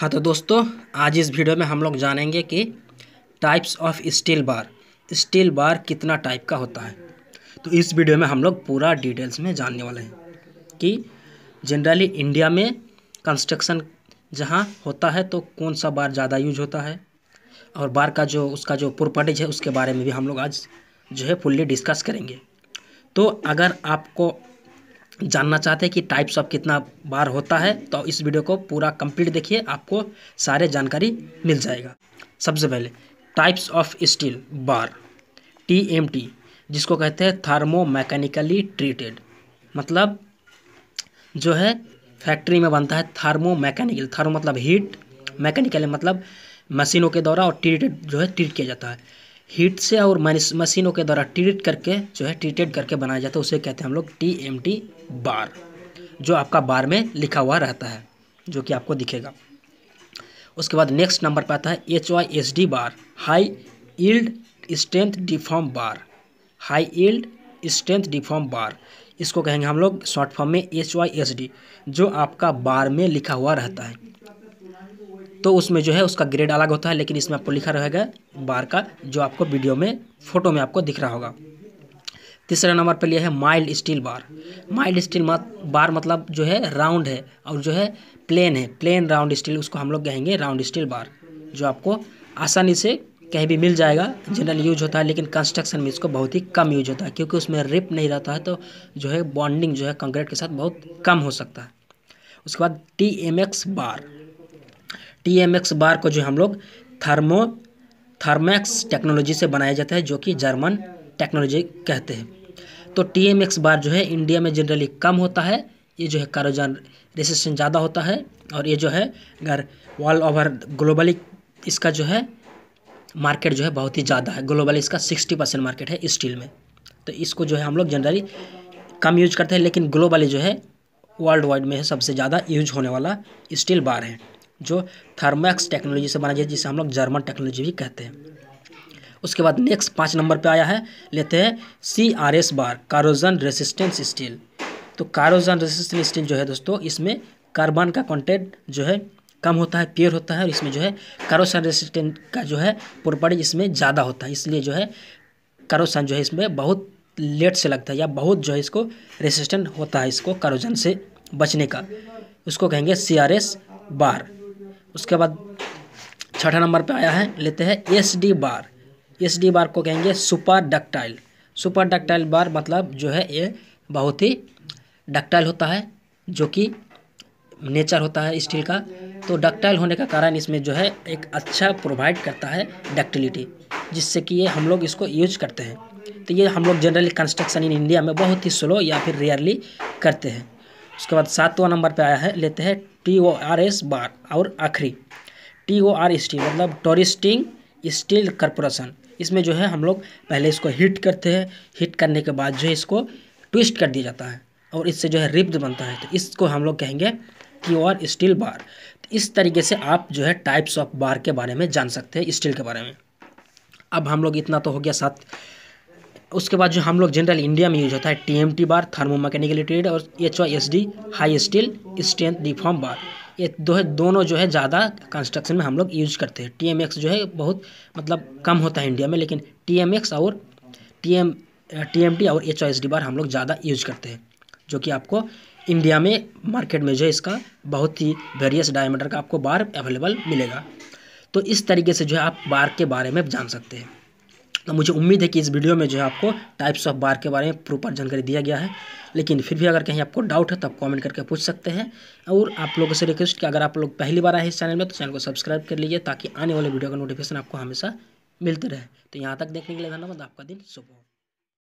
हाँ तो दोस्तों आज इस वीडियो में हम लोग जानेंगे कि types of steel bar steel bar कितना टाइप का होता है तो इस वीडियो में हम लोग पूरा डिटेल्स में जानने वाले हैं कि जनरली इंडिया में कंस्ट्रक्शन जहाँ होता है तो कौन सा बार ज़्यादा यूज होता है और बार का जो उसका जो प्रॉपर्टीज है उसके बारे में भी हम लोग आज जो है फुल्ली डिस्कस करेंगे तो अगर आपको जानना चाहते हैं कि टाइप्स ऑफ कितना बार होता है तो इस वीडियो को पूरा कंप्लीट देखिए आपको सारे जानकारी मिल जाएगा सबसे पहले types of steel bar T जिसको कहते हैं थर्मो मैकेनिकली ट्रीटेड मतलब जो है फैक्ट्री में बनता है थर्मो मैकेनिकल थर्मो मतलब हीट मैकेनिकल मतलब मशीनों के द्वारा और ट्रीटेड जो है ट्रीट किया जाता है हीट से और मशीनों के द्वारा ट्रीट करके जो है ट्रीटेड करके बनाया जाता है उसे कहते हैं हम लोग टी एम टी बार जो आपका बार में लिखा हुआ रहता है जो कि आपको दिखेगा उसके बाद नेक्स्ट नंबर पर आता है H Y S D bar high yield strength deform bar high yield strength deform bar इसको कहेंगे हम लोग शॉर्ट फॉर्म में एच वाई एस डी जो आपका बार में लिखा हुआ रहता है तो उसमें जो है उसका ग्रेड अलग होता है लेकिन इसमें आपको लिखा रहेगा बार का जो आपको वीडियो में फोटो में आपको दिख रहा होगा तीसरा नंबर पर लिया है mild steel bar mild steel bar मतलब जो है राउंड है और जो है प्लेन है प्लेन राउंड स्टील उसको हम लोग कहेंगे राउंड स्टील बार जो आपको आसानी से कहीं भी मिल जाएगा जनरल यूज होता है लेकिन कंस्ट्रक्शन में इसको बहुत ही कम यूज होता है क्योंकि उसमें रिप नहीं रहता है तो जो है बॉन्डिंग जो है कंक्रीट के साथ बहुत कम हो सकता है उसके बाद T M X bar T M X bar को जो हम लोग थर्मो थर्मैक्स टेक्नोलॉजी से बनाया जाता है जो कि जर्मन टेक्नोलॉजी कहते हैं तो टी एम एक्स बार जो है इंडिया में जनरली कम होता है ये जो है कारोजान रेसिस्टेंस ज़्यादा होता है और ये जो है अगर ऑल ओवर ग्लोबली इसका जो है मार्केट जो है बहुत ही ज़्यादा है ग्लोबली इसका सिक्सटी परसेंट मार्केट है स्टील में तो इसको जो है हम लोग जनरली कम यूज करते हैं लेकिन ग्लोबली जो है वर्ल्ड वाइड में सबसे ज़्यादा यूज होने वाला स्टील बार है जो थर्मैक्स टेक्नोलॉजी से बना जाए जिसे हम लोग जर्मन टेक्नोलॉजी भी कहते हैं उसके बाद नेक्स्ट पाँच नंबर पे आया है लेते हैं C R S bar corrosion resistance steel तो कारोजन रेसिस्टेंस स्टील जो है दोस्तों इसमें कार्बन का कंटेंट जो है कम होता है प्योर होता है और इसमें जो है कारोसन रेसिस्टेंट का जो है प्रॉपर्टी इसमें ज़्यादा होता है इसलिए जो है कारोसन जो है इसमें बहुत लेट से लगता है या बहुत जो है इसको रेसिस्टेंट होता है इसको कारोजन से बचने का उसको कहेंगे सी आर एस बार उसके बाद छठा नंबर पे आया है लेते हैं S D bar S D bar को कहेंगे super ductile super ductile bar मतलब जो है ये बहुत ही डक्टाइल होता है जो कि नेचर होता है स्टील का तो डक्टाइल होने का कारण इसमें जो है एक अच्छा प्रोवाइड करता है डक्टिलिटी जिससे कि ये हम लोग इसको यूज करते हैं तो ये हम लोग जनरली कंस्ट्रक्शन इन इंडिया में बहुत ही स्लो या फिर रेयरली करते हैं उसके बाद सातवां नंबर पे आया है लेते हैं T O R S bar और आखिरी टी ओ आर स्टील मतलब टोरिस्टिंग स्टील कॉरपोरेशन इसमें जो है हम लोग पहले इसको हीट करते हैं हीट करने के बाद जो है इसको ट्विस्ट कर दिया जाता है और इससे जो है रिब्ड बनता है तो इसको हम लोग कहेंगे और स्टील बार तो इस तरीके से आप जो है टाइप्स ऑफ बार के बारे में जान सकते हैं स्टील के बारे में अब हम लोग इतना तो हो गया साथ उसके बाद जो हम लोग जनरल इंडिया में यूज होता है T M T bar thermo mechanical और H Y S D high steel strength deform bar ये दो दोनों जो है ज़्यादा कंस्ट्रक्शन में हम लोग यूज करते हैं टी जो है बहुत मतलब कम होता है इंडिया में लेकिन टी और टी एम टी और एच बार हम लोग ज़्यादा यूज करते हैं जो कि आपको इंडिया में मार्केट में जो है इसका बहुत ही वेरियस डायमीटर का आपको बार अवेलेबल मिलेगा तो इस तरीके से जो है आप बार के बारे में जान सकते हैं तो मुझे उम्मीद है कि इस वीडियो में जो है आपको टाइप्स ऑफ बार के बारे में प्रॉपर जानकारी दिया गया है लेकिन फिर भी अगर कहीं आपको डाउट है तो आप कमेंट करके पूछ सकते हैं और आप लोगों से रिक्वेस्ट कि अगर आप लोग पहली बार आए इस चैनल में तो चैनल को सब्सक्राइब कर लीजिए ताकि आने वाले वीडियो का नोटिफिकेशन आपको हमेशा मिलते रहे तो यहाँ तक देखने के लिए धन्यवाद आपका दिन शुभ हो